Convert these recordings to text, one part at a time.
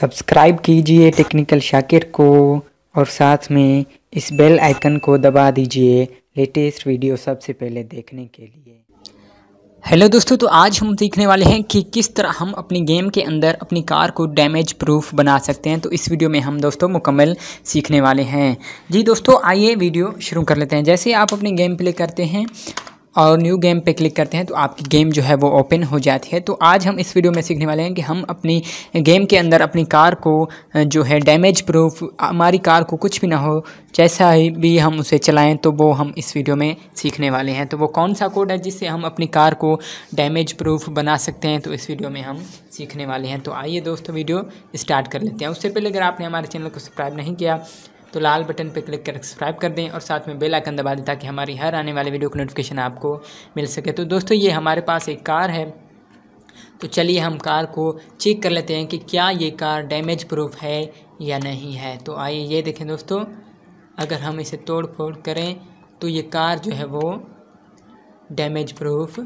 subscribe कीजिए technical Shakir को और साथ में इस बेल आइकन को दबा दीजिए लेटेस्ट वीडियो सबसे पहले देखने के लिए हेलो दोस्तों तो आज हम सीखने वाले हैं कि किस तरह हम अपनी गेम के अंदर अपनी कार को डैमेज प्रूफ बना सकते हैं तो इस वीडियो में हम दोस्तों मुकम्मल सीखने वाले हैं जी दोस्तों आइए वीडियो शुरू कर लेते हैं जैसे आप अपनी गेम प्ले करते हैं और न्यू गेम पे क्लिक करते हैं तो आपकी गेम जो है वो ओपन हो जाती है तो आज हम इस वीडियो में सीखने वाले हैं कि हम अपनी गेम के अंदर अपनी कार को जो है डैमेज प्रूफ हमारी कार को कुछ भी ना हो जैसा ही भी हम उसे चलाएं तो वो हम इस वीडियो में सीखने वाले हैं तो वो कौन सा कोड है जिससे हम अपनी कार को डैमेज प्रूफ बना सकते हैं तो इस वीडियो में हम सीखने वाले हैं तो आइए दोस्तों वीडियो स्टार्ट कर लेते हैं उससे पहले अगर आपने हमारे चैनल को सब्सक्राइब नहीं किया तो लाल बटन पर क्लिक कर सब्सक्राइब कर दें और साथ में बेल आइकन दबा दें ताकि हमारी हर आने वाली वीडियो की नोटिफिकेशन आपको मिल सके तो दोस्तों ये हमारे पास एक कार है तो चलिए हम कार को चेक कर लेते हैं कि क्या ये कार डैमेज प्रूफ है या नहीं है तो आइए ये देखें दोस्तों अगर हम इसे तोड़ फोड़ करें तो ये कार जो है वो डैमेज प्रूफ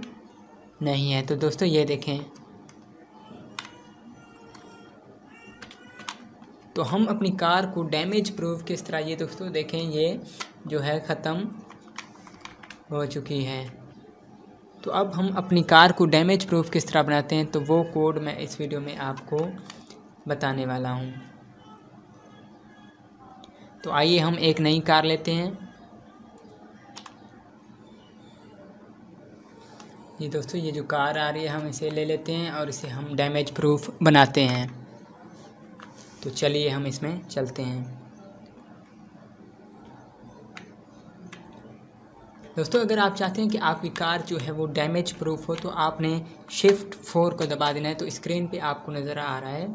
नहीं है तो दोस्तों ये देखें तो हम अपनी कार को डैमेज प्रूफ किस तरह ये दोस्तों देखें ये जो है ख़त्म हो चुकी है तो अब हम अपनी कार को डैमेज प्रूफ किस तरह बनाते हैं तो वो कोड मैं इस वीडियो में आपको बताने वाला हूँ तो आइए हम एक नई कार लेते हैं ये दोस्तों ये जो कार आ रही है हम इसे ले लेते हैं और इसे हम डैमेज प्रूफ बनाते हैं तो चलिए हम इसमें चलते हैं दोस्तों अगर आप चाहते हैं कि आपकी कार जो है वो डैमेज प्रूफ हो तो आपने शिफ्ट फोर को दबा देना है तो स्क्रीन पे आपको नज़र आ रहा है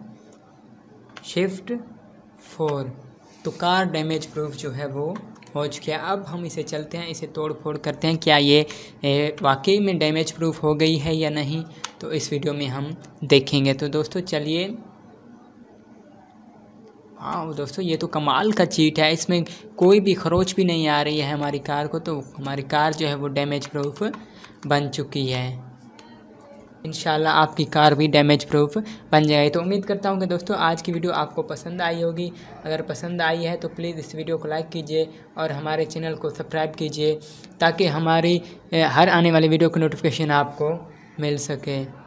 शिफ्ट फोर तो कार डैमेज प्रूफ जो है वो हो चुकी है अब हम इसे चलते हैं इसे तोड़ फोड़ करते हैं क्या ये वाकई में डैमेज प्रूफ हो गई है या नहीं तो इस वीडियो में हम देखेंगे तो दोस्तों चलिए हाँ दोस्तों ये तो कमाल का चीट है इसमें कोई भी खरोच भी नहीं आ रही है हमारी कार को तो हमारी कार जो है वो डैमेज प्रूफ बन चुकी है इन आपकी कार भी डैमेज प्रूफ बन जाएगी तो उम्मीद करता हूँ कि दोस्तों आज की वीडियो आपको पसंद आई होगी अगर पसंद आई है तो प्लीज़ इस वीडियो को लाइक कीजिए और हमारे चैनल को सब्सक्राइब कीजिए ताकि हमारी हर आने वाली वीडियो की नोटिफिकेशन आपको मिल सके